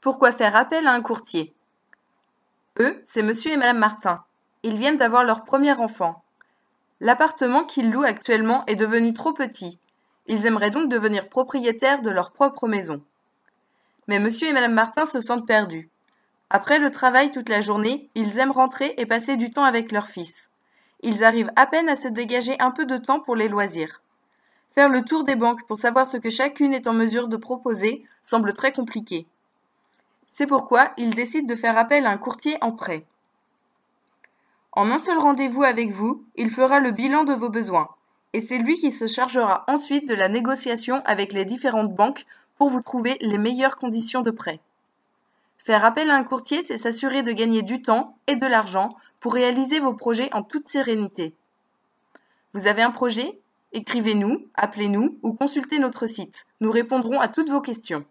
Pourquoi faire appel à un courtier Eux, c'est monsieur et madame Martin. Ils viennent d'avoir leur premier enfant. L'appartement qu'ils louent actuellement est devenu trop petit. Ils aimeraient donc devenir propriétaires de leur propre maison. Mais monsieur et madame Martin se sentent perdus. Après le travail toute la journée, ils aiment rentrer et passer du temps avec leur fils. Ils arrivent à peine à se dégager un peu de temps pour les loisirs. Faire le tour des banques pour savoir ce que chacune est en mesure de proposer semble très compliqué. C'est pourquoi il décide de faire appel à un courtier en prêt. En un seul rendez-vous avec vous, il fera le bilan de vos besoins, et c'est lui qui se chargera ensuite de la négociation avec les différentes banques pour vous trouver les meilleures conditions de prêt. Faire appel à un courtier, c'est s'assurer de gagner du temps et de l'argent pour réaliser vos projets en toute sérénité. Vous avez un projet Écrivez-nous, appelez-nous ou consultez notre site. Nous répondrons à toutes vos questions.